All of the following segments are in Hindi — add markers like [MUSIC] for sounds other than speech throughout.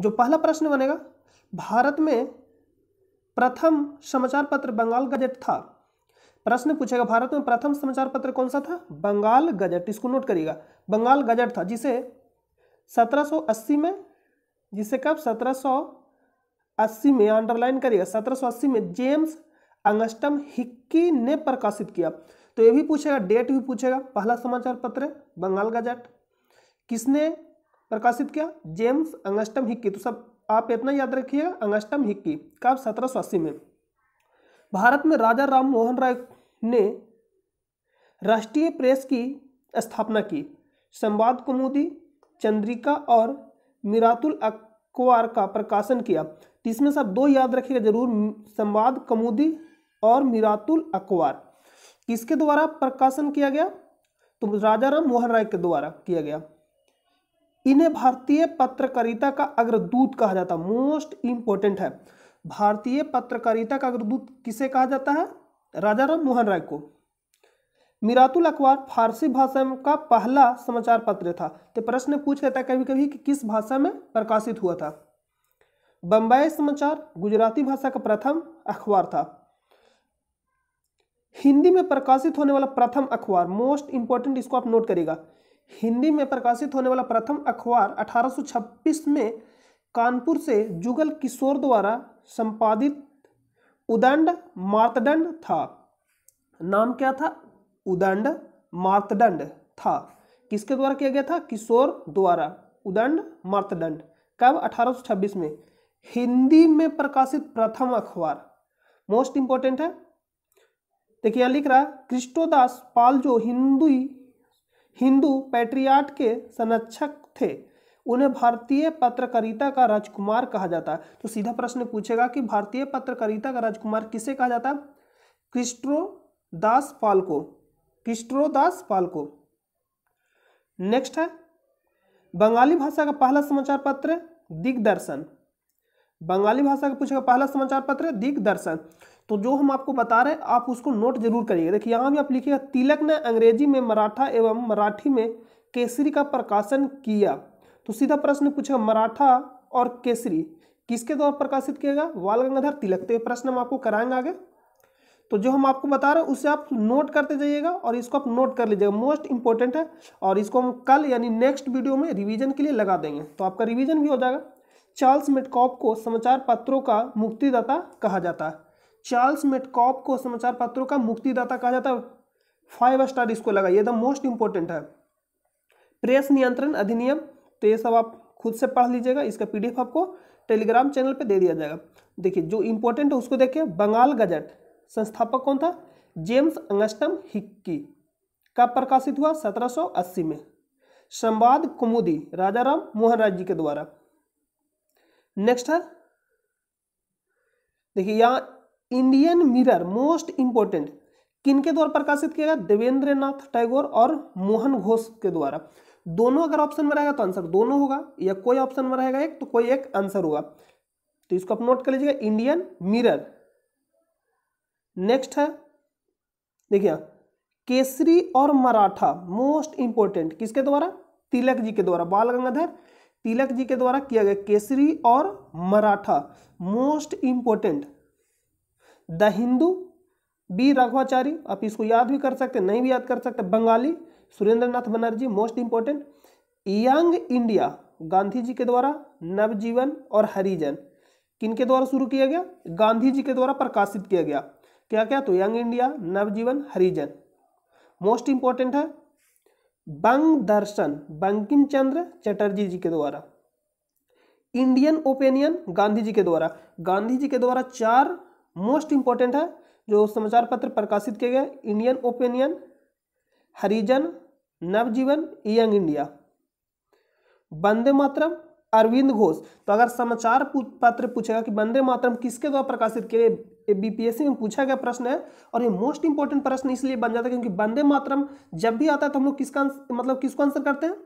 जो पहला प्रश्न बनेगा भारत में प्रथम समाचार पत्र बंगाल गजट था प्रश्न पूछेगा भारत में प्रथम समाचार पत्र कौन सा था बंगाल गजट इसको नोट करिएगा बंगाल गजट था जिसे 1780 में जिसे कब 1780 में अंडरलाइन करिएगा 1780 में जेम्स अंगस्टम हिक्की ने प्रकाशित किया तो ये भी पूछेगा डेट भी पूछेगा पहला समाचार पत्र बंगाल गजट किसने प्रकाशित किया जेम्स अंगस्टम हिक्की तो सब आप इतना याद रखिएगा अंगस्टम हिक्की कब सत्रह सौ अस्सी में भारत में राजा राम मोहन राय ने राष्ट्रीय प्रेस की स्थापना की संवाद कुमुदी चंद्रिका और मिरातुल अकवार का प्रकाशन किया इसमें सब दो याद रखिएगा जरूर संवाद कमुदी और मिरातुल अकवार किसके द्वारा प्रकाशन किया गया तो राजा राम मोहन राय के द्वारा किया गया इन्हें भारतीय पत्रकारिता का अग्रदूत कहा जाता है मोस्ट इंपॉर्टेंट है भारतीय पत्रकारिता का अग्रदूत किसे कहा जाता है राजा राम मोहन राय को मिरातुल अखबार फारसी भाषा का पहला समाचार पत्र था तो प्रश्न पूछ लेता कभी कभी कि किस भाषा में प्रकाशित हुआ था बंबई समाचार गुजराती भाषा का प्रथम अखबार था हिंदी में प्रकाशित होने वाला प्रथम अखबार मोस्ट इंपॉर्टेंट इसको आप नोट करेगा हिंदी में प्रकाशित होने वाला प्रथम अखबार 1826 में कानपुर से जुगल किशोर द्वारा संपादित उदंड मार्तदंड था नाम क्या था उदंड मार्तदंड था किसके द्वारा किया गया था किशोर द्वारा उदंड मार्तदंड कब 1826 में हिंदी में प्रकाशित प्रथम अखबार मोस्ट इंपॉर्टेंट है देखिए यहां लिख रहा है क्रिस्टोदास पाल जो हिंदी हिंदू पैट्रियाट के संरक्षक थे उन्हें भारतीय पत्रकारिता का राजकुमार कहा जाता है तो सीधा प्रश्न पूछेगा कि भारतीय पत्रकारिता का राजकुमार किसे कहा जाता है क्रिस्ट्रो दास पालको क्रिस्ट्रो दास पालको नेक्स्ट है बंगाली भाषा का पहला समाचार पत्र दिग्दर्शन बंगाली भाषा का पूछेगा पहला समाचार पत्र दिग्दर्शन तो जो हम आपको बता रहे हैं आप उसको नोट जरूर करिएगा देखिए यहाँ भी आप लिखिएगा तिलक ने अंग्रेजी में मराठा एवं मराठी में केसरी का प्रकाशन किया तो सीधा प्रश्न पूछा मराठा और केसरी किसके द्वारा प्रकाशित किएगा बाल गंगाधर तिलक तो ये प्रश्न हम आपको कराएंगे आगे तो जो हम आपको बता रहे हैं उसे आप नोट करते जाइएगा और इसको आप नोट कर लीजिएगा मोस्ट इंपॉर्टेंट है और इसको हम कल यानी नेक्स्ट वीडियो में रिवीजन के लिए लगा देंगे तो आपका रिवीजन भी हो जाएगा चार्ल्स मेटकॉप को समाचार पत्रों का मुक्तिदाता कहा जाता है चार्ल्स मेटकॉप को समाचार पत्रों का मुक्तिदाता कहा जाता है फाइव स्टार इसको लगा ये द मोस्ट इंपॉर्टेंट है प्रेस नियंत्रण अधिनियम तो ये सब आप खुद से पढ़ लीजिएगा इसका पीडीएफ आपको टेलीग्राम चैनल पे दे दिया जाएगा देखिए जो इंपॉर्टेंट है उसको देखिए बंगाल गजट संस्थापक कौन था जेम्स अंगस्टम हिक्की कब प्रकाशित हुआ 1780 में संवाद कुमुदी राजा राम मोहन राय जी के द्वारा नेक्स्ट है देखिए यहाँ इंडियन मिरर मोस्ट किन किनके द्वारा प्रकाशित किया गया देवेंद्र नाथ टैगोर और मोहन घोष के द्वारा दोनों अगर ऑप्शन में रहेगा तो आंसर दोनों होगा या कोई ऑप्शन में रहेगा एक तो कोई एक आंसर होगा तो इसको आप नोट कर लीजिएगा इंडियन मिरर नेक्स्ट है देखिए केसरी और मराठा मोस्ट इंपोर्टेंट किसके द्वारा तिलक जी के द्वारा बाल गंगाधर तिलक जी के द्वारा किया गया केसरी और Maratha most important the Hindu B Raghavachari आप इसको याद भी कर सकते नहीं भी याद कर सकते Bengali Surendranath Banerjee most important young India Gandhi ji के द्वारा नवजीवन और हरिजन किन के द्वारा शुरू किया गया गांधी जी के द्वारा प्रकाशित किया गया क्या क्या तो young India Navajivan Harijan most important है बंग दर्शन बंकिम चंद्र चटर्जी जी के द्वारा इंडियन ओपिनियन गांधी जी के द्वारा गांधी जी के द्वारा चार मोस्ट इम्पॉर्टेंट है जो समाचार पत्र प्रकाशित किए गए Indian opinion Harijan Navajivan young India Vande Mataram Aurobindo Ghosh तो अगर समाचार पत्र पूछेगा कि वंदे मातरम किसके द्वारा प्रकाशित किए बीपीएससी में पूछा गया प्रश्न है और ये मोस्ट इंपॉर्टेंट प्रश्न इसलिए बन जाता है क्योंकि वंदे मातरम जब भी आता है तो हम लोग किसका मतलब किसको आंसर करते हैं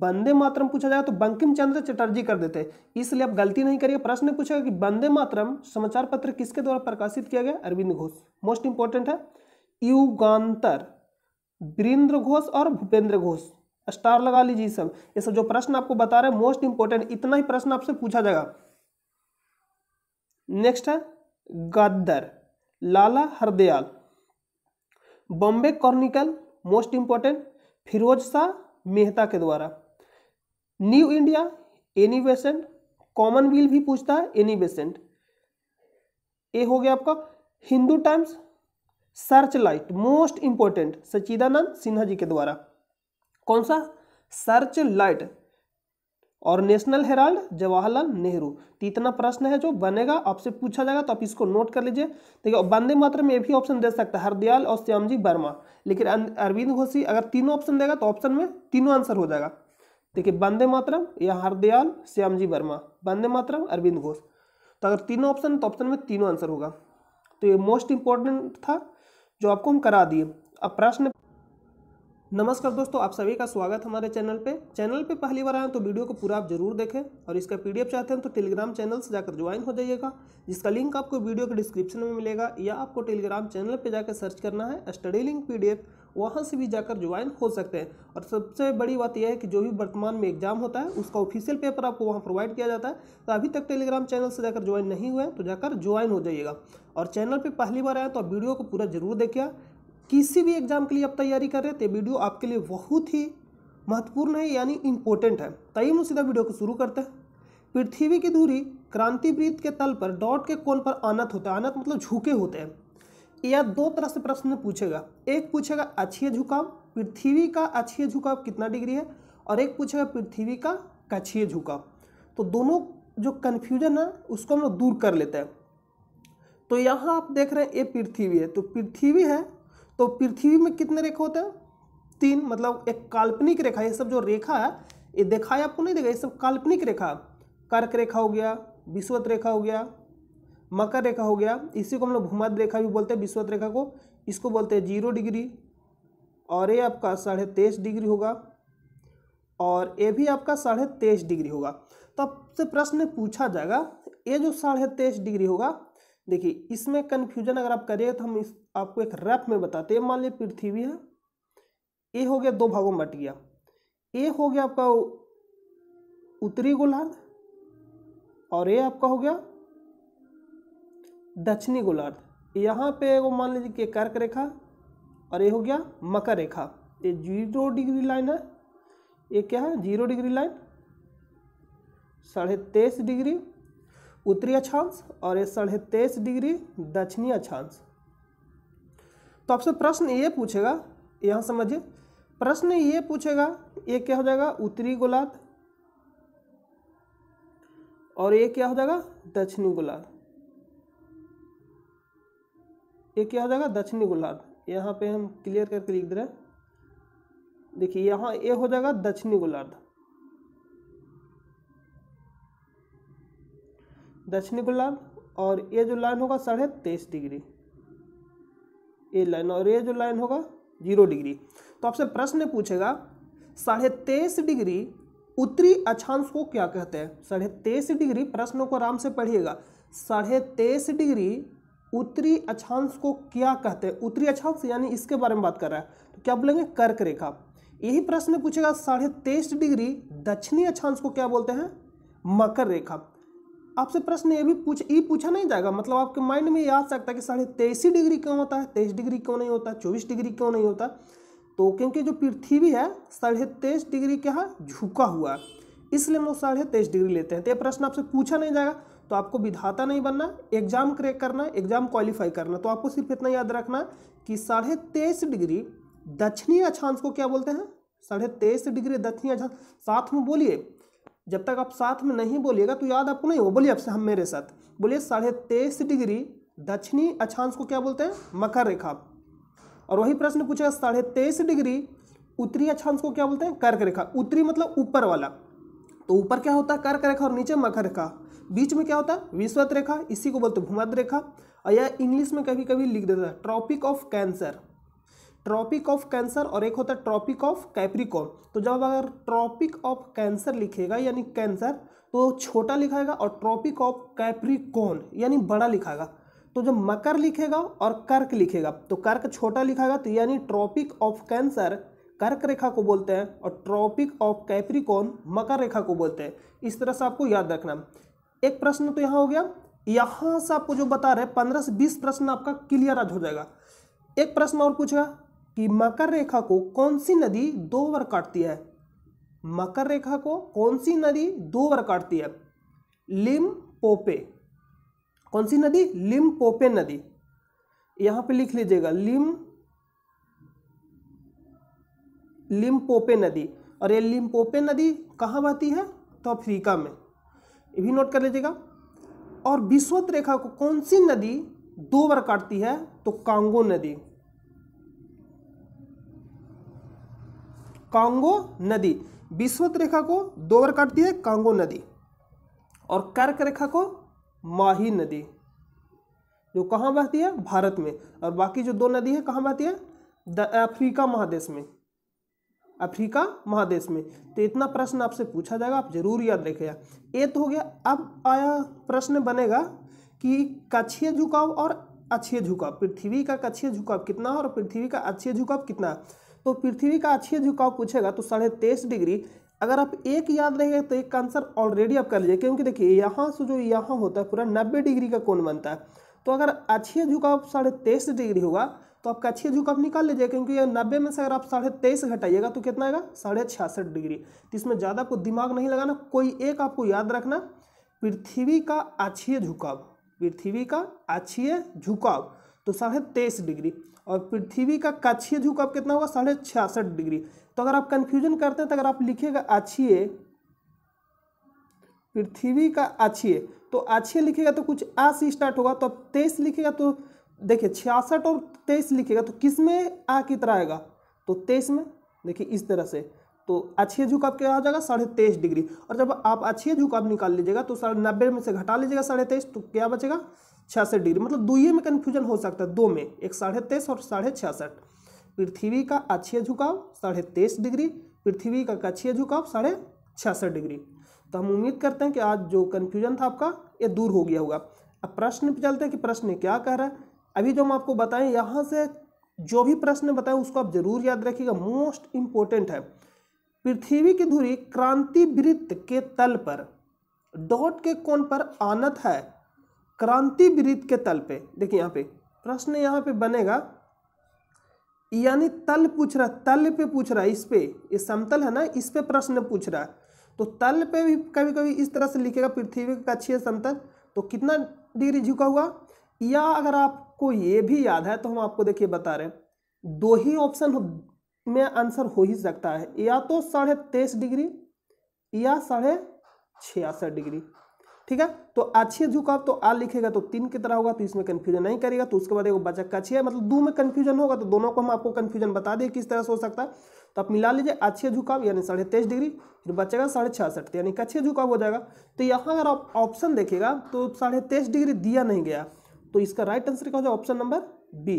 बंदे मातरम पूछा जाए तो बंकिम चंद्र चटर्जी कर देते इसलिए आप गलती नहीं करिए प्रश्न पूछेगा कि बंदे मातरम समाचार पत्र किसके द्वारा प्रकाशित किया गया अरविंद घोष मोस्ट इंपॉर्टेंट है युगान्तर वीरेंद्र घोष और भूपेंद्र घोष स्टार लगा लीजिए सब ये सब जो प्रश्न आपको बता रहे हैं मोस्ट इंपॉर्टेंट इतना ही प्रश्न आपसे पूछा जाएगा नेक्स्ट है Ghadar Lala Hardayal Bombay Chronicle most important Firoz Shah Mehta के द्वारा न्यू इंडिया एनी बेसेंट भी पूछता है एनी बेसेंट ए हो गया आपका Hindu times search light most important Sachchidananda Sinha ji के द्वारा कौन सा सर्च लाइट और नेशनल हेराल्ड जवाहरलाल नेहरू तो इतना प्रश्न है जो बनेगा आपसे पूछा जाएगा तो आप इसको नोट कर लीजिए देखिए वंदे मात्र में भी ऑप्शन दे सकता है हरदयाल और श्यामजी वर्मा लेकिन अरविंद घोषी अगर तीनों ऑप्शन देगा तो ऑप्शन में तीनों आंसर हो जाएगा देखिए वंदे मातरम या हरदयाल श्यामजी वर्मा वंदे मातरम अरविंद घोष तो अगर तीनों ऑप्शन तो ऑप्शन में तीनों आंसर होगा तो ये मोस्ट इंपॉर्टेंट था जो आपको हम करा दिए अब प्रश्न नमस्कार दोस्तों आप सभी का स्वागत हमारे चैनल पे चैनल पे पहली बार आए तो वीडियो को पूरा आप जरूर देखें और इसका पीडीएफ चाहते हैं तो टेलीग्राम चैनल से जाकर ज्वाइन हो जाइएगा जिसका लिंक आपको वीडियो के डिस्क्रिप्शन में मिलेगा या आपको टेलीग्राम चैनल पे जाकर सर्च करना है स्टडी लिंक पी वहाँ से भी जाकर ज्वाइन हो सकते हैं और सबसे बड़ी बात यह है कि जो भी वर्तमान में एग्जाम होता है उसका ऑफिशियल पेपर आपको वहाँ प्रोवाइड किया जाता है तो अभी तक टेलीग्राम चैनल से जाकर ज्वाइन नहीं हुए तो जाकर ज्वाइन हो जाइएगा और चैनल पर पहली बार आए तो आप वीडियो को पूरा जरूर देखिए किसी भी एग्ज़ाम के लिए आप तैयारी कर रहे थे तो वीडियो आपके लिए बहुत ही महत्वपूर्ण है यानी इम्पोर्टेंट है तय हम सीधा वीडियो को शुरू करते हैं पृथ्वी की दूरी क्रांति वृत्त के तल पर डॉट के कोण पर आनत होता है अनत मतलब झुके होते हैं या दो तरह से प्रश्न पूछेगा एक पूछेगा अक्षीय झुकाव पृथ्वी का अक्षीय झुकाव कितना डिग्री है और एक पूछेगा पृथ्वी का कक्षीय झुकाव तो दोनों जो कन्फ्यूजन है उसको हम लोग दूर कर लेते हैं तो यहाँ आप देख रहे हैं ये पृथ्वी है तो पृथ्वी है तो पृथ्वी में कितने रेखा होते हैं तीन मतलब एक काल्पनिक रेखा ये सब जो रेखा है ये देखा है आपको नहीं देखा ये सब काल्पनिक रेखा कर्क रेखा हो गया विश्वत रेखा हो गया मकर रेखा हो गया इसी को हम लोग भूमध रेखा भी बोलते हैं विश्वत रेखा को इसको बोलते हैं जीरो डिग्री और ये आपका साढ़े तेईस डिग्री होगा और ये भी आपका साढ़े तेईस डिग्री होगा तो आपसे प्रश्न पूछा जाएगा ये जो साढ़े तेईस डिग्री होगा देखिए इसमें कन्फ्यूजन अगर आप करिए तो हम इस आपको एक रैप में बताते हैं मान ली पृथ्वी है ए हो गया दो भागों में बट गया ए हो गया आपका उत्तरी गोलार्ध और ए आपका हो गया दक्षिणी गोलार्ध यहाँ पे वो मान लीजिए कि कर्क रेखा और ये हो गया मकर रेखा ये जीरो डिग्री लाइन है ये क्या है जीरो डिग्री लाइन साढ़े तेईस डिग्री उत्तरी अक्षांश और ये साढ़े तेईस डिग्री दक्षिणी अक्षांश तो आपसे प्रश्न ये पूछेगा यहाँ समझिए प्रश्न ये पूछेगा ये क्या हो जाएगा उत्तरी गोलार्ध और ये क्या हो जाएगा दक्षिणी गोलार्ध ये क्या हो जाएगा दक्षिणी गोलार्ध यहाँ पे हम क्लियर करके लिख दे रहे हैं देखिए यहाँ ये हो जाएगा दक्षिणी गोलार्ध दक्षिणी गोलार्ध और ये जो लाइन होगा साढ़े तेईस डिग्री ये लाइन और ये जो लाइन होगा जीरो डिग्री तो आपसे प्रश्न पूछेगा साढ़े तेईस डिग्री उत्तरी अक्षांश को क्या कहते हैं साढ़े तेईस डिग्री प्रश्नों को आराम से पढ़िएगा साढ़े तेईस डिग्री उत्तरी अक्षांश को क्या कहते हैं उत्तरी अक्षांश यानी इसके बारे में बात कर रहा है तो क्या बोलेंगे कर्क रेखा यही प्रश्न पूछेगा साढ़े तेईस डिग्री दक्षिणी अक्षांश को क्या बोलते हैं मकर रेखा आपसे प्रश्न ये भी पूछ ये पूछा नहीं जाएगा मतलब आपके माइंड में ये आ सकता है कि साढ़े तेईस डिग्री क्यों होता है तेईस डिग्री क्यों नहीं होता चौबीस डिग्री क्यों नहीं होता तो क्योंकि जो पृथ्वी है साढ़े तेईस डिग्री क्या है झुका हुआ है इसलिए हम लोग साढ़े तेईस डिग्री लेते हैं तो ये प्रश्न आपसे पूछा नहीं जाएगा तो आपको विधाता नहीं बनना एग्जाम क्रैक करना एग्जाम क्वालिफाई करना तो आपको सिर्फ इतना याद रखना कि साढ़े तेईस डिग्री दक्षिणी अक्षांश को क्या बोलते हैं साढ़े तेईस डिग्री दक्षिणी अक्षांश साथ में बोलिए जब तक आप साथ में नहीं बोलिएगा तो याद आपको नहीं हो बोलिए आपसे हम मेरे साथ बोलिए साढ़े तेईस डिग्री दक्षिणी अक्षांश को क्या बोलते हैं मकर रेखा और वही प्रश्न पूछेगा साढ़े तेईस डिग्री उत्तरी अक्षांश को क्या बोलते हैं कर्क रेखा उत्तरी मतलब ऊपर वाला तो ऊपर क्या होता है कर्क रेखा और नीचे मकर रेखा बीच में क्या होता है विश्वत रेखा इसी को बोलते हैं भूमध्य रेखा और यह इंग्लिश में कभी कभी लिख देता है tropic of cancer tropic of cancer और एक होता है ट्रॉपिक ऑफ कैप्रिकॉन तो जब अगर ट्रॉपिक ऑफ कैंसर लिखेगा यानी कैंसर तो छोटा लिखाएगा और ट्रॉपिक ऑफ कैप्रिकॉन यानी बड़ा लिखाएगा तो जब मकर लिखेगा और कर्क लिखेगा तो कर्क छोटा लिखाएगा तो यानी ट्रॉपिक ऑफ कैंसर कर्क रेखा को बोलते हैं और ट्रॉपिक ऑफ कैप्रिकॉन मकर रेखा को बोलते हैं इस तरह से आपको याद रखना एक प्रश्न तो यहाँ हो गया यहाँ से आपको जो बता रहे हैं पंद्रह से बीस प्रश्न आपका क्लियर आज हो जाएगा एक प्रश्न और पूछेगा कि मकर रेखा को कौन सी नदी दो बार काटती है मकर रेखा को कौन सी नदी दो बार काटती है लिम पोपे कौन सी नदी लिम पोपे नदी यहां पे लिख लीजिएगा लिम लिम पोपे नदी और ये पोपे नदी कहाँ बहती है तो अफ्रीका में ये भी नोट कर लीजिएगा और विश्वत रेखा को कौन सी नदी दो बार काटती है तो कांगो नदी कांगो नदी विश्वत रेखा को दो बार काटती है कांगो नदी और कर्क रेखा को माही नदी जो कहाँ बहती है भारत में और बाकी जो दो नदी है कहाँ बहती है द अफ्रीका महादेश में अफ्रीका महादेश में तो इतना प्रश्न आपसे पूछा जाएगा आप जरूर याद रखेगा ये तो हो गया अब आया प्रश्न बनेगा कि कक्षीय झुकाव और अक्षीय झुकाव पृथ्वी का कक्षीय झुकाव कितना है और पृथ्वी का अक्षीय झुकाव कितना है तो पृथ्वी का अक्षीय झुकाव पूछेगा तो साढ़े तेईस डिग्री अगर आप एक याद रहेगा तो एक आंसर ऑलरेडी आप कर लीजिए क्योंकि देखिए यहाँ से जो यहाँ होता है पूरा नब्बे डिग्री का कोण बनता है तो अगर अक्षीय झुकाव साढ़े तेईस डिग्री होगा तो आपका अक्षीय झुकाव निकाल लीजिए क्योंकि यह नब्बे में से अगर आप साढ़े तेईस घटाइएगा तो कितना आएगा साढ़े छियासठ डिग्री तो इसमें ज़्यादा आपको दिमाग नहीं लगाना कोई एक आपको याद रखना पृथ्वी का अक्षीय झुकाव पृथ्वी का अक्षीय झुकाव तो साढ़े तेईस डिग्री और पृथ्वी का झुक झुकाव कितना होगा साढ़े छियासठ डिग्री तो अगर आप कन्फ्यूजन करते हैं तो अगर आप लिखिएगा अक्षीय पृथ्वी का अक्षीय तो अक्षीय लिखेगा तो कुछ आ से स्टार्ट होगा तो अब तेईस लिखेगा तो देखिए छियासठ और तेईस लिखेगा तो किस में आ की तरह आएगा तो तेईस में देखिए इस तरह से तो अक्षीय झुकाव क्या आ जाएगा साढ़े तेईस डिग्री और जब आप अक्षीय झुकाव निकाल लीजिएगा तो साढ़े नब्बे में से घटा लीजिएगा साढ़े तेईस तो क्या बचेगा छियासठ डिग्री मतलब दुइये में कन्फ्यूजन हो सकता है दो में एक साढ़े तेईस और साढ़े छियासठ पृथ्वी का अक्षीय झुकाव साढ़े तेईस डिग्री पृथ्वी का कक्षीय झुकाव साढ़े छियासठ डिग्री तो हम उम्मीद करते हैं कि आज जो कन्फ्यूजन था आपका ये दूर हो गया होगा अब प्रश्न पर चलते हैं कि प्रश्न क्या कह रहा है अभी जो हम आपको बताएं यहाँ से जो भी प्रश्न बताएं उसको आप जरूर याद रखिएगा मोस्ट इम्पोर्टेंट है पृथ्वी की धुरी क्रांति वृत्त के तल पर डॉट के कोण पर आनत है क्रांति वृत्त के तल पे देखिए यहाँ पे प्रश्न यहाँ पे बनेगा यानी तल पूछ रहा तल पे पूछ रहा है इस पे ये समतल है ना इस पे प्रश्न पूछ रहा है तो तल पे भी कभी कभी इस तरह से लिखेगा पृथ्वी का कक्षीय समतल तो कितना डिग्री झुका हुआ या अगर आपको ये भी याद है तो हम आपको देखिए बता रहे दो ही ऑप्शन में आंसर हो ही सकता है या तो साढ़े तेईस डिग्री या साढ़े छियासठ डिग्री ठीक है तो अच्छे झुकाव तो आ लिखेगा तो तीन की तरह होगा तो इसमें कन्फ्यूजन नहीं करेगा तो उसके बाद एगो बचक का छः मतलब दो में कन्फ्यूजन होगा तो दोनों को हम आपको कन्फ्यूजन बता दें किस तरह से हो सकता है तो आप मिला लीजिए अच्छे झुकाव यानी साढ़े तेईस डिग्री फिर बचेगा साढ़े छियासठ यानी कच्छे झुकाव हो जाएगा तो यहाँ अगर आप ऑप्शन देखेगा तो साढ़े तेईस डिग्री दिया नहीं गया तो इसका राइट आंसर क्या हो जाए ऑप्शन नंबर बी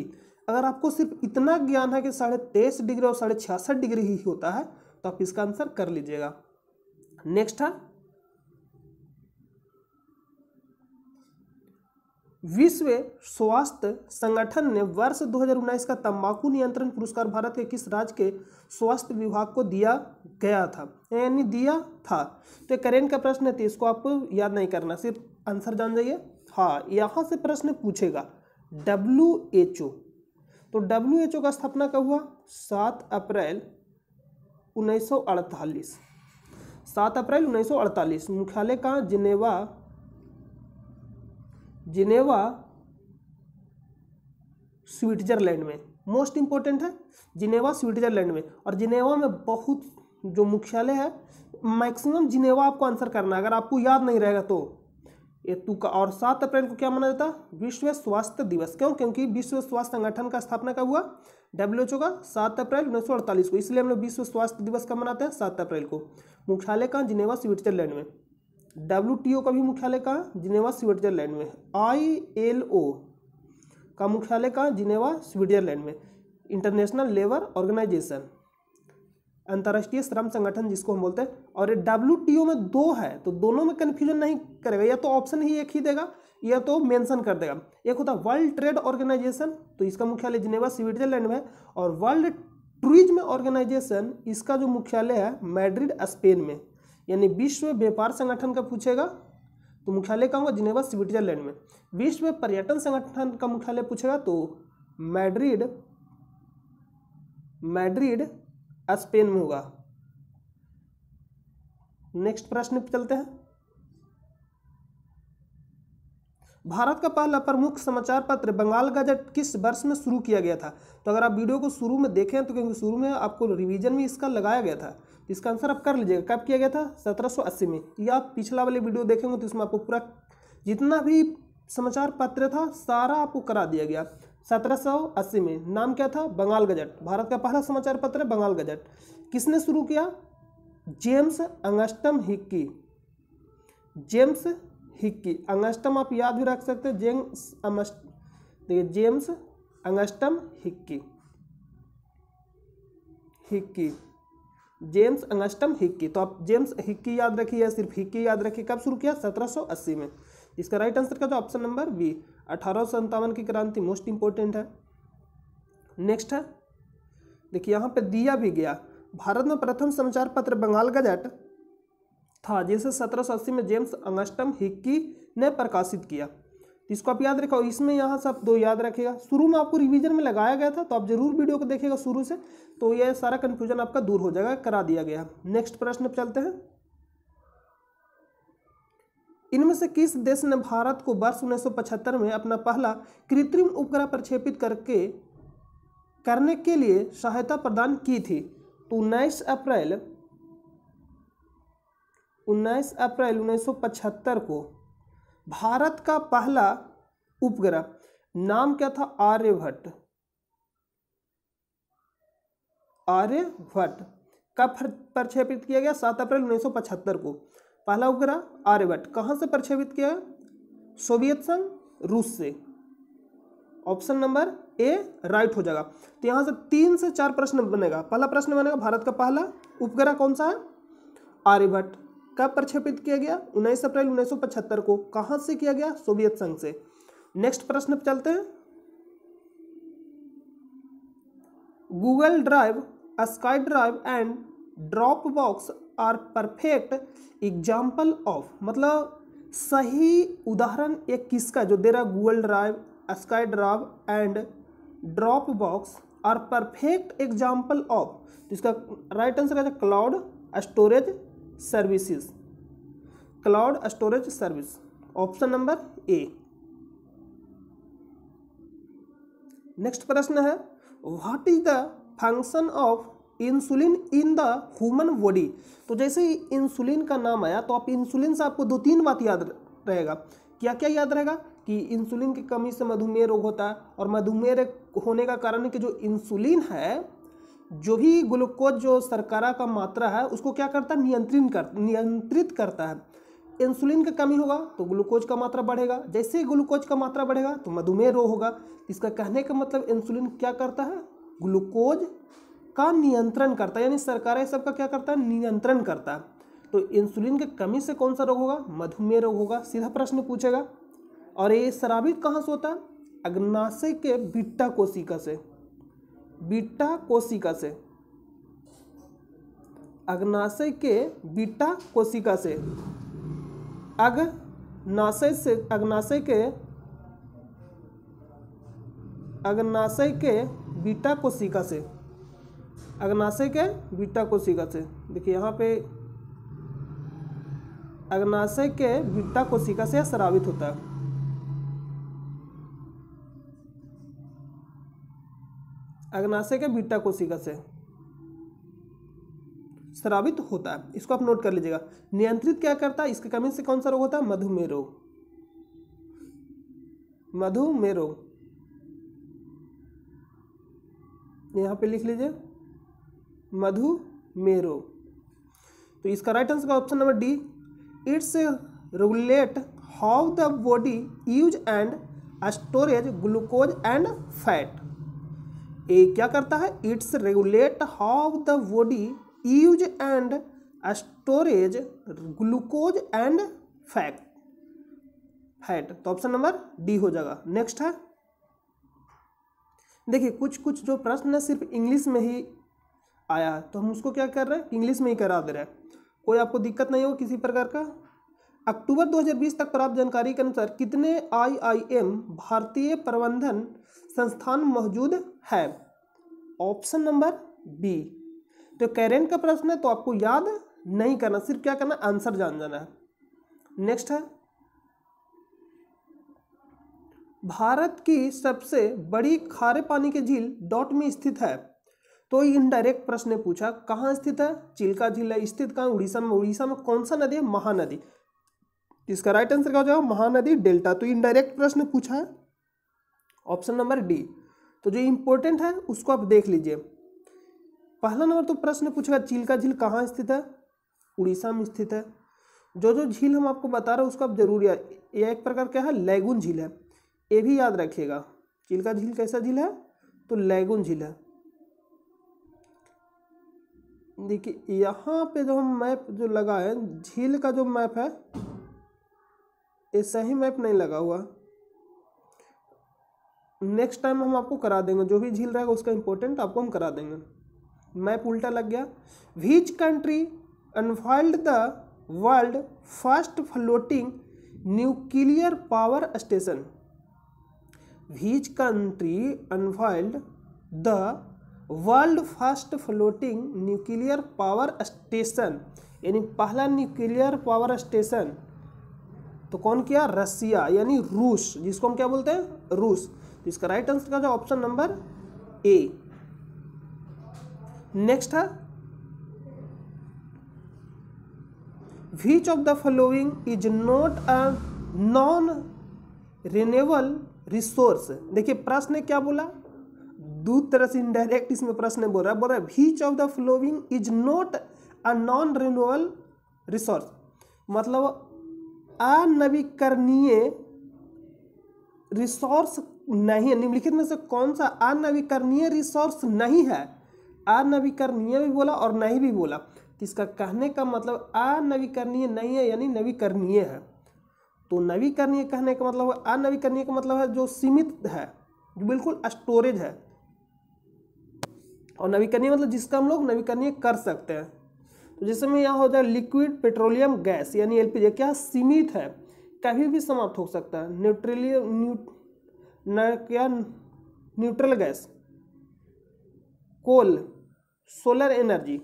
अगर आपको सिर्फ इतना ज्ञान है कि साढ़े तेईस डिग्री और साढ़े छियासठ डिग्री ही होता है तो आप इसका आंसर कर लीजिएगा नेक्स्ट है विश्व स्वास्थ्य संगठन ने वर्ष 2019 का तंबाकू नियंत्रण पुरस्कार भारत के किस राज्य के स्वास्थ्य विभाग को दिया गया था यानी दिया था तो करेंट का प्रश्न है तो इसको आपको याद नहीं करना सिर्फ आंसर जान जाइए हाँ यहाँ से प्रश्न पूछेगा डब्ल्यू एच ओ तो डब्ल्यू एच ओ का स्थापना कब हुआ सात अप्रैल अड़तालीस सात अप्रैल अड़तालीस मुख्यालय कहाँ जिनेवा जिनेवा स्विट्जरलैंड में मोस्ट इम्पोर्टेंट है जिनेवा स्विट्जरलैंड में और जिनेवा में बहुत जो मुख्यालय है मैक्सिमम जिनेवा आपको आंसर करना है अगर आपको याद नहीं रहेगा तो तू का और सात अप्रैल को क्या माना जाता है विश्व स्वास्थ्य दिवस क्यों क्योंकि विश्व स्वास्थ्य संगठन का स्थापना कब हुआ डब्ल्यूएचओ का सात अप्रैल उन्नीस सौ अड़तालीस को इसलिए हम लोग विश्व स्वास्थ्य दिवस कब मनाते हैं सात अप्रैल को मुख्यालय का जिनेवा स्विट्जरलैंड में डब्ल्यू का भी मुख्यालय कहाँ जिनेवा स्विट्जरलैंड में आई एल ओ का मुख्यालय कहाँ जिनेवा स्विट्जरलैंड में इंटरनेशनल लेबर ऑर्गेनाइजेशन अंतर्राष्ट्रीय श्रम संगठन जिसको हम बोलते हैं और डब्ल्यू में दो है तो दोनों में कन्फ्यूजन नहीं करेगा या तो ऑप्शन ही एक ही देगा या तो मेंशन कर देगा एक होता है वर्ल्ड ट्रेड ऑर्गेनाइजेशन तो इसका मुख्यालय जिनेवा स्विट्जरलैंड में और वर्ल्ड टूरिज्म ऑर्गेनाइजेशन इसका जो मुख्यालय है मैड्रिड स्पेन में यानी विश्व व्यापार संगठन का पूछेगा तो मुख्यालय का होगा जिनेवा स्विट्जरलैंड में विश्व पर्यटन संगठन का मुख्यालय पूछेगा तो मैड्रिड मैड्रिड स्पेन में होगा नेक्स्ट प्रश्न चलते हैं भारत का पहला प्रमुख समाचार पत्र बंगाल गजट किस वर्ष में शुरू किया गया था तो अगर आप वीडियो को शुरू में देखें तो क्योंकि शुरू में आपको रिवीजन भी इसका लगाया गया था इसका आंसर आप कर लीजिएगा कब किया गया था 1780 में या आप पिछला वाले वीडियो देखेंगे तो इसमें आपको पूरा जितना भी समाचार पत्र था सारा आपको करा दिया गया 1780 में नाम क्या था बंगाल गजट भारत का पहला समाचार पत्र है बंगाल गजट किसने शुरू किया James Augustus Hicky James Hicky Augustus आप याद भी रख सकते हैं जेम्स अंगस्ट देखिए James Augustus Hicky Hicky James Augustus Hicky तो आप जेम्स हिक्की याद रखिए सिर्फ हिक्की याद रखिए कब शुरू किया 1780 में इसका राइट आंसर क्या था ऑप्शन नंबर बी अठारह की क्रांति मोस्ट इंपॉर्टेंट है नेक्स्ट है देखिए यहाँ पर दिया भी गया भारत में प्रथम समाचार पत्र बंगाल गजट था जिसे 1780 में जेम्स अंगस्टम हिक्की ने प्रकाशित किया तो इसको आप याद रखो इसमें यहाँ से आप दो याद रखेगा शुरू में आपको रिवीजन में लगाया गया था तो आप जरूर वीडियो को देखेगा शुरू से तो यह सारा कन्फ्यूजन आपका दूर हो जाएगा करा दिया गया नेक्स्ट प्रश्न पर चलते हैं इनमें से किस देश ने भारत को वर्ष उन्नीस में अपना पहला कृत्रिम उपग्रह प्रक्षेपित करके करने के लिए सहायता प्रदान की थी तो उन्नीस अप्रैल उन्नीस अप्रैल उन्नीस को भारत का पहला उपग्रह नाम क्या था आर्यभट्ट आर्यभट्ट कब प्रक्षेपित किया गया सात अप्रैल 1975 को पहला उपग्रह आर्यभट्ट कहां से प्रक्षेपित किया सोवियत संघ रूस से ऑप्शन नंबर ए राइट हो जाएगा तो यहां से तीन से चार प्रश्न बनेगा पहला प्रश्न बनेगा भारत का पहला उपग्रह कौन सा है आर्यभट्ट कब प्रक्षेपित किया गया 19 अप्रैल 1975 को कहाँ से किया गया सोवियत संघ से नेक्स्ट प्रश्न पर चलते हैं Google Drive SkyDrive and Dropbox are perfect example of मतलब सही उदाहरण एक किसका जो दे रहा है Google Drive SkyDrive and Dropbox are perfect example of जिसका राइट आंसर है cloud storage services cloud storage service option number A next प्रश्न है what is the function of insulin in the human body तो जैसे ही इंसुलिन का नाम आया तो आप इंसुलिन से आपको दो तीन बात याद रहेगा क्या क्या याद रहेगा कि इंसुलिन की कमी से मधुमेह रोग होता है और मधुमेह होने का कारण कि जो इंसुलिन है जो भी ग्लूकोज जो सरकारा का मात्रा है उसको क्या करता है नियंत्रण कर नियंत्रित करता है इंसुलिन का कमी होगा तो ग्लूकोज का मात्रा बढ़ेगा जैसे ही ग्लूकोज का मात्रा बढ़ेगा तो मधुमेह रोग होगा इसका कहने का मतलब इंसुलिन क्या करता है ग्लूकोज का नियंत्रण करता है यानी सरकार सबका क्या करता है नियंत्रण करता है तो इंसुलिन के कमी से कौन सा रोग होगा मधुमेह रोग होगा सीधा प्रश्न पूछेगा और ये शराबित कहाँ से होता है अग्नाशय के बिट्टा कोशिका से बीटा कोशिका से अग्नाशय के बीटा कोशिका से अग्नाशय से अग्नाशय के अग्नाशय के बीटा कोशिका से अग्नाशय के बीटा कोशिका से देखिए यहाँ पे अग्नाशय के बीटा कोशिका से स्रावित होता है अग्नाशय के बीटा कोशिका से स्रावित होता है इसको आप नोट कर लीजिएगा नियंत्रित क्या करता है इसके कमी से कौन सा रोग होता है मधुमेह रोग मधुमेह रोग यहां पे लिख लीजिए मधुमेह रोग तो इसका राइट आंसर का option number D its regulate how the body use and storage glucose and fat ए क्या करता है its regulate how the body use and storage glucose and fat fat तो ऑप्शन नंबर डी हो जाएगा नेक्स्ट है देखिए कुछ कुछ जो प्रश्न है सिर्फ इंग्लिश में ही आया है तो हम उसको क्या कर रहे हैं इंग्लिश में ही करा दे रहे हैं कोई आपको दिक्कत नहीं हो किसी प्रकार का अक्टूबर 2020 तक प्राप्त जानकारी के अनुसार कितने आईआईएम भारतीय प्रबंधन संस्थान मौजूद है ऑप्शन नंबर बी तो कैरेन का प्रश्न है तो आपको याद नहीं करना सिर्फ क्या करना आंसर जान जाना है नेक्स्ट है भारत की सबसे बड़ी खारे पानी की झील डॉट में स्थित है तो इनडायरेक्ट प्रश्न पूछा कहाँ स्थित है चिल्का झील है स्थित कहाँ उड़ीसा में उड़ीसा में कौन सा नदी है महानदी इसका राइट आंसर क्या हो जाएगा महानदी डेल्टा तो इनडायरेक्ट प्रश्न पूछा है ऑप्शन नंबर डी तो जो इंपॉर्टेंट है उसको आप देख लीजिए पहला नंबर तो प्रश्न पूछेगा चिल्का झील कहाँ स्थित है उड़ीसा में स्थित है जो जो झील हम आपको बता रहे हैं उसको आप जरूर याद यह एक प्रकार क्या है लैगुन झील है ये भी याद रखिएगा चिल्का झील कैसा झील है तो लैगुन झील है देखिए यहाँ पे जो हम मैप जो लगा है झील का जो मैप है ये सही मैप नहीं लगा हुआ नेक्स्ट टाइम हम आपको करा देंगे जो भी झील रहेगा उसका इंपॉर्टेंट आपको हम करा देंगे मैप उल्टा लग गया which country unveiled the world first floating nuclear power station which country unveiled the world first floating nuclear power station यानी पहला न्यूक्लियर पावर स्टेशन तो कौन किया रसिया यानी रूस जिसको हम क्या बोलते हैं रूस तो इसका राइट आंसर क्या ऑप्शन नंबर ए नेक्स्ट है which of the following is not a non renewable resource देखिए प्रश्न क्या बोला दो तरह से इनडायरेक्ट इसमें प्रश्न बोल रहा है बोल रहा है which of the following is not a non renewable resource मतलब अनवीकरणीय रिसोर्स नहीं है निम्नलिखित में से कौन सा अनवीकरणीय रिसोर्स नहीं है अनवीकरणीय भी बोला और नहीं भी बोला तो इसका कहने का मतलब अनवीकरणीय नहीं है यानी नवीकरणीय है तो नवीकरणीय कहने का मतलब अनवीकरणीय का मतलब है जो सीमित है जो बिल्कुल स्टोरेज है और नवीकरणीय मतलब जिसका हम लोग नवीकरणीय कर सकते हैं तो जैसे में यहाँ हो जाए लिक्विड पेट्रोलियम गैस यानी एलपीजी क्या सीमित है कभी भी समाप्त हो सकता है न्यूट्रलियम न्यू न, क्या natural gas coal solar energy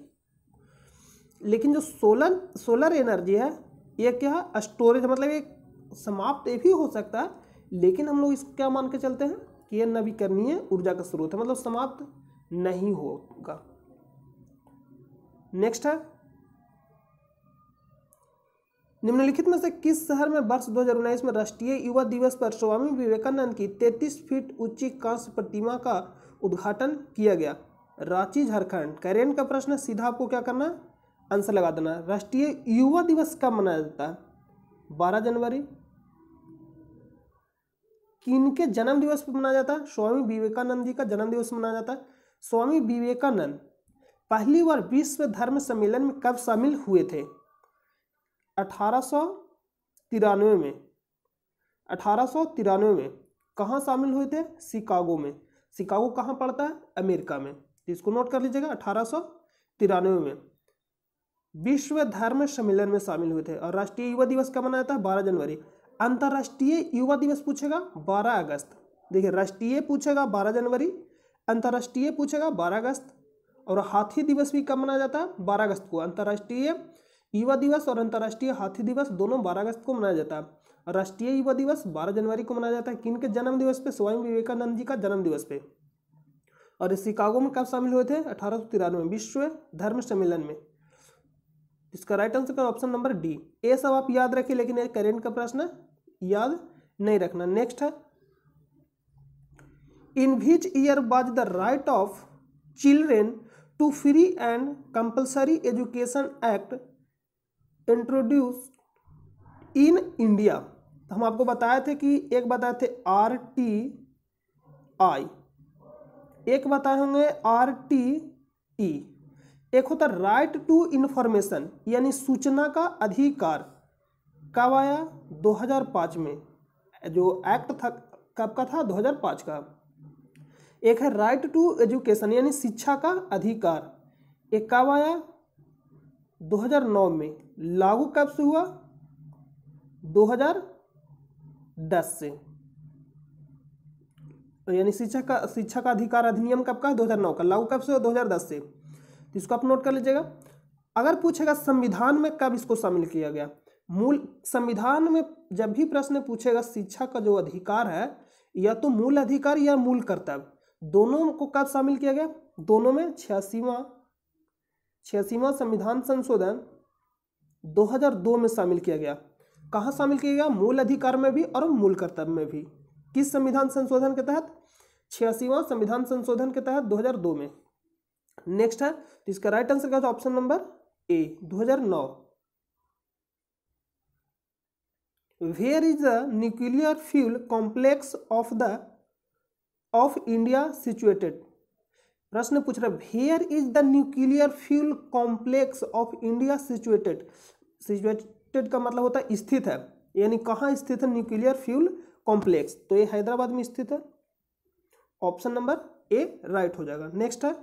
लेकिन जो सोलर सोलर एनर्जी है ये क्या स्टोरेज मतलब ये समाप्त भी हो सकता है लेकिन हम लोग इसको क्या मान के चलते हैं कि यह नवीकरणीय ऊर्जा का स्रोत है मतलब समाप्त नहीं होगा नेक्स्ट है निम्नलिखित में से किस शहर में वर्ष दो में राष्ट्रीय युवा दिवस पर स्वामी विवेकानंद की 33 फीट ऊंची कांस्य प्रतिमा का उद्घाटन किया गया रांची झारखंड कैरियन का प्रश्न सीधा आपको क्या करना आंसर लगा देना राष्ट्रीय युवा दिवस कब मनाया जाता है बारह जनवरी किनके जन्म दिवस पर मनाया जाता है स्वामी विवेकानंद जी का जन्म दिवस मनाया जाता है स्वामी विवेकानंद पहली बार विश्व धर्म सम्मेलन में कब शामिल हुए थे अठारह में अठारह में कहाँ शामिल हुए थे शिकागो में शिकागो कहाँ पड़ता है अमेरिका में तो इसको नोट कर लीजिएगा अठारह में विश्व धर्म सम्मेलन में शामिल हुए थे और राष्ट्रीय युवा दिवस कब मनाया था बारह जनवरी अंतर्राष्ट्रीय युवा दिवस पूछेगा बारह अगस्त देखिए राष्ट्रीय पूछेगा बारह जनवरी अंतर्राष्ट्रीय पूछेगा बारह अगस्त और हाथी दिवस भी कब मनाया जाता है बारह अगस्त को अंतर्राष्ट्रीय युवा दिवस और अंतर्राष्ट्रीय हाथी दिवस दोनों बारह अगस्त को मनाया जाता है राष्ट्रीय युवा दिवस बारह जनवरी को मनाया जाता है किन के जन्म दिवस पे स्वामी विवेकानंद जी का जन्म दिवस पे और शिकागो में कब शामिल हुए थे अठारह सौ तिरानवे विश्व धर्म सम्मेलन में इसका राइट आंसर का ऑप्शन नंबर डी ये सब आप याद रखिए लेकिन करेंट का प्रश्न याद नहीं रखना नेक्स्ट है in which year was the right of children to free and compulsory education act introduce in India तो हम आपको बताए थे कि एक बताए थे आर टी आई एक बताए होंगे आर टी ई एक होता राइट टू इन्फॉर्मेशन यानी सूचना का अधिकार कब आया 2005 में जो एक्ट था कब का था 2005 का एक है राइट टू एजुकेशन यानी शिक्षा का अधिकार एक कब आया 2009 में लागू कब से हुआ 2010 से तो यानी शिक्षा का शिक्षा का अधिकार अधिनियम कब का 2009 का लागू कब से हुआ 2010 से तो इसको आप नोट कर लीजिएगा अगर पूछेगा संविधान में कब इसको शामिल किया गया मूल संविधान में जब भी प्रश्न पूछेगा शिक्षा का जो अधिकार है या तो मूल अधिकार या मूल कर्तव्य दोनों को कब शामिल किया गया दोनों में छियासीवा छियासीवा संविधान संशोधन 2002 में शामिल किया गया कहाँ शामिल किया गया मूल अधिकार में भी और मूल कर्तव्य में भी किस संविधान संशोधन के तहत छियासीवा संविधान संशोधन के तहत 2002 में नेक्स्ट है तो इसका राइट आंसर क्या option number A 2009 where is the nuclear fuel complex of the of india situated प्रश्न पूछ रहा है where is the nuclear fuel complex of India situated situated का मतलब होता है स्थित है यानी कहाँ स्थित है न्यूक्लियर फ्यूल कॉम्प्लेक्स तो ये हैदराबाद में स्थित है ऑप्शन नंबर ए राइट हो जाएगा नेक्स्ट है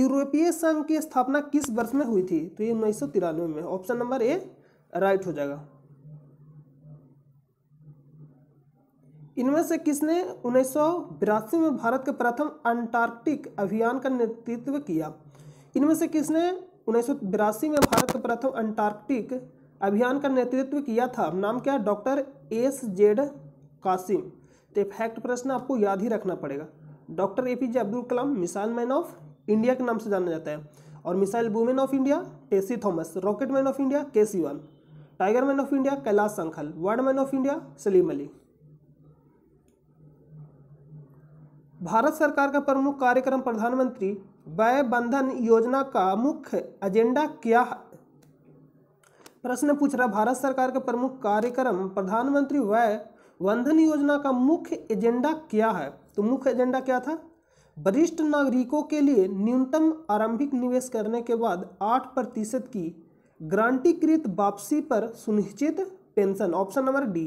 यूरोपीय संघ की स्थापना किस वर्ष में हुई थी तो ये उन्नीस में ऑप्शन नंबर ए राइट हो जाएगा इनमें से किसने उन्नीस में भारत के प्रथम अंटार्कटिक अभियान का नेतृत्व किया इनमें से किसने उन्नीस में भारत के प्रथम अंटार्कटिक अभियान का नेतृत्व किया था नाम क्या डॉक्टर एस जेड कासिम तो फैक्ट प्रश्न आपको याद ही रखना पड़ेगा doctor A P J Abdul Kalam missile man of India के नाम से जाना जाता है और missile women of India Tessy Thomas rocket man of India K Sivan tiger man of India Kailash Sankhala bird man of India Salim Ali Bharat सरकार का प्रमुख कार्यक्रम प्रधानमंत्री व्यय बंधन योजना का मुख्य एजेंडा क्या है प्रश्न पूछ रहा भारत सरकार का प्रमुख कार्यक्रम प्रधानमंत्री व्यय बंधन योजना का मुख्य एजेंडा क्या है तो मुख्य एजेंडा क्या था वरिष्ठ नागरिकों के लिए न्यूनतम आरंभिक निवेश करने के बाद आठ प्रतिशत की ग्रांटीकृत वापसी पर सुनिश्चित pension option number D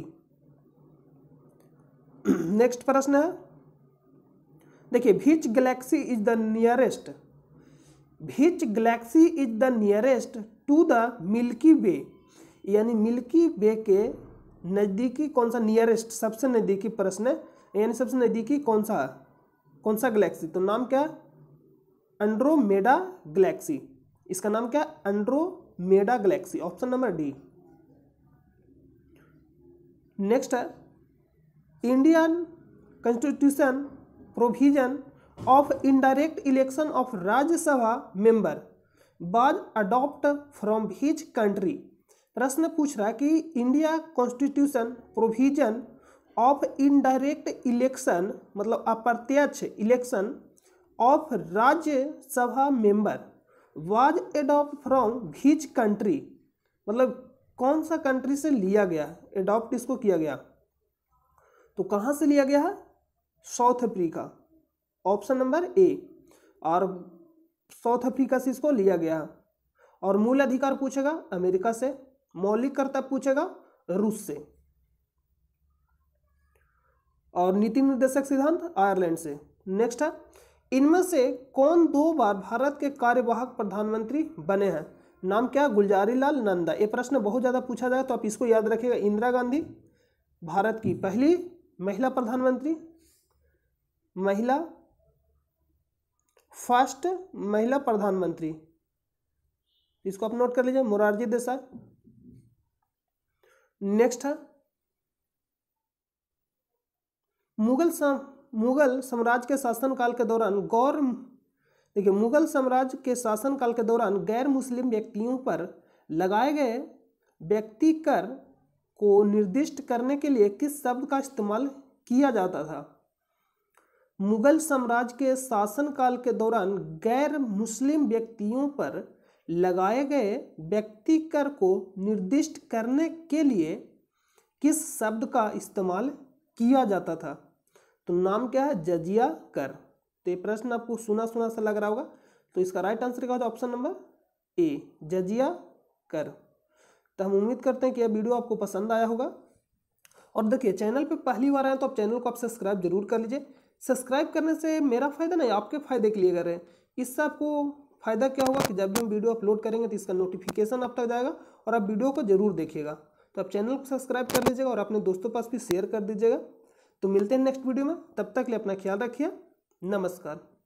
[CLEARS THROAT] next प्रश्न है देखिए which galaxy is the nearest which galaxy is the nearest to the Milky Way यानी मिल्की वे के नज़दीकी कौन सा नियरेस्ट सबसे नज़दीकी प्रश्न है यानी सबसे नज़दीकी कौन सा कौन सा गैलेक्सी तो नाम क्या एंड्रोमेडा गैलेक्सी इसका नाम क्या है Andromeda galaxy option number D next है Indian constitution provision of indirect election of Rajya Sabha member बाद अडॉप्ट फ्रॉम हिज कंट्री प्रश्न पूछ रहा कि India constitution provision of indirect election मतलब अप्रत्यक्ष election of Rajya Sabha member was adopt from which country मतलब कौन सा कंट्री से लिया गया एडॉप्ट इसको किया गया तो कहाँ से लिया गया है South Africa option number A और साउथ अफ्रीका से इसको लिया गया और मूल अधिकार पूछेगा अमेरिका से मौलिक कर्तव्य पूछेगा रूस से और नीति निर्देशक सिद्धांत आयरलैंड से नेक्स्ट है इनमें से कौन दो बार भारत के कार्यवाहक प्रधानमंत्री बने हैं नाम क्या गुलजारी लाल नंदा ये प्रश्न बहुत ज़्यादा पूछा जाए तो आप इसको याद रखिएगा इंदिरा गांधी भारत की पहली महिला प्रधानमंत्री महिला फर्स्ट महिला प्रधानमंत्री इसको आप नोट कर लीजिए मुरारजी देसाई नेक्स्ट है मुगल सम मुगल साम्राज्य के शासनकाल के दौरान गौर देखिए मुगल साम्राज्य के शासनकाल के दौरान गैर मुस्लिम व्यक्तियों पर लगाए गए व्यक्ति कर को निर्दिष्ट करने के लिए किस शब्द का इस्तेमाल किया जाता था मुगल साम्राज्य के शासनकाल के दौरान गैर मुस्लिम व्यक्तियों पर लगाए गए व्यक्ति कर को निर्दिष्ट करने के लिए किस शब्द का इस्तेमाल किया जाता था तो नाम क्या है जजिया कर तो ये प्रश्न आपको सुना सुना सा लग रहा होगा तो इसका राइट आंसर क्या होता है ऑप्शन नंबर ए जजिया कर तो हम उम्मीद करते हैं कि यह वीडियो आपको पसंद आया होगा और देखिए चैनल पे पहली बार आए तो आप चैनल को आप सब्सक्राइब जरूर कर लीजिए सब्सक्राइब करने से मेरा फ़ायदा नहीं आपके फ़ायदे के लिए कर रहे हैं इससे आपको फ़ायदा क्या होगा कि जब भी हम वीडियो अपलोड करेंगे तो इसका नोटिफिकेशन आप तक जाएगा और आप वीडियो को ज़रूर देखिएगा तो आप चैनल को सब्सक्राइब कर लीजिएगा और अपने दोस्तों पास भी शेयर कर दीजिएगा तो मिलते हैं नेक्स्ट वीडियो में तब तक लिए अपना ख्याल रखिए नमस्कार